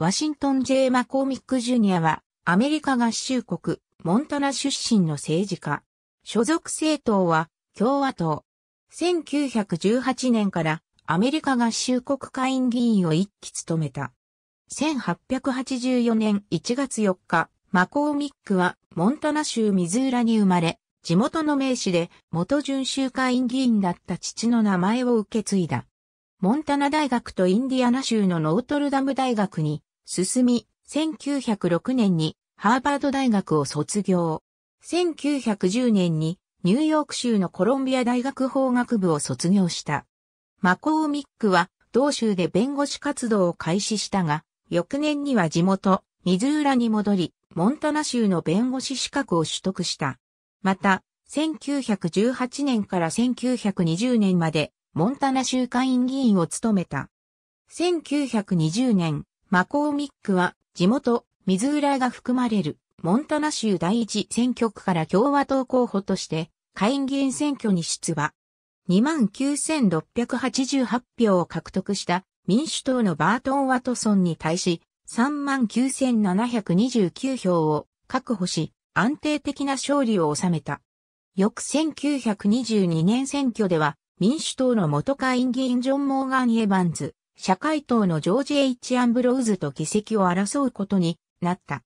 ワシントン・ J・ マコーミック・ジュニアは、アメリカ合衆国、モンタナ出身の政治家。所属政党は、共和党。1918年から、アメリカ合衆国会議員を一期務めた。1884年1月4日、マコーミックは、モンタナ州ミズーラに生まれ、地元の名士で、元準州会議員だった父の名前を受け継いだ。モンタナ大学とインディアナ州のノートルダム大学に進み、1906年にハーバード大学を卒業。1910年にニューヨーク州のコロンビア大学法学部を卒業した。マコーミックは同州で弁護士活動を開始したが、翌年には地元、ミズーラに戻り、モンタナ州の弁護士資格を取得した。また、1918年から1920年まで、モンタナ州会員議員を務めた。1920年、マコーミックは地元、ミズーラが含まれるモンタナ州第一選挙区から共和党候補として下院議員選挙に出馬。29,688票を獲得した民主党のバートン・ワトソンに対し39,729票を確保し安定的な勝利を収めた。翌1922年選挙では民主党の元下院議員ジョン・モーガン・エヴァンズ、社会党のジョージ・ H・ アンブローズと議席を争うことになった。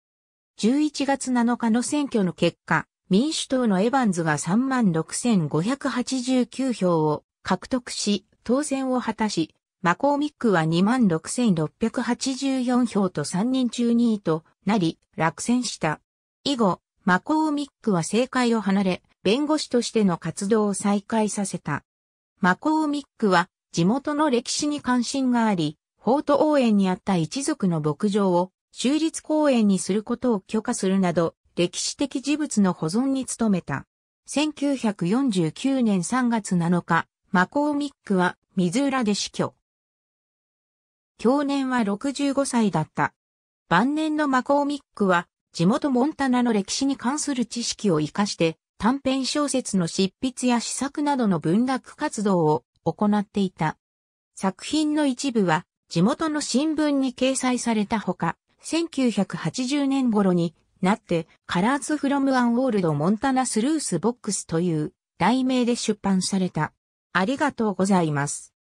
11月7日の選挙の結果、民主党のエバンズが36,589票を獲得し、当選を果たし、マコーミックは26,684票と3人中2位となり、落選した。以後、マコーミックは政界を離れ、弁護士としての活動を再開させた。マコーミックは地元の歴史に関心があり、法都応援にあった一族の牧場を州立公園にすることを許可するなど、歴史的事物の保存に努めた。1949年3月7日、マコーミックは水浦で死去。去年は65歳だった。晩年のマコーミックは、地元モンタナの歴史に関する知識を活かして、短編小説の執筆や試作などの文学活動を行っていた。作品の一部は地元の新聞に掲載されたほか、1980年頃になって、カラーズフロムアンオールドモンタナスルースボックスという題名で出版された。ありがとうございます。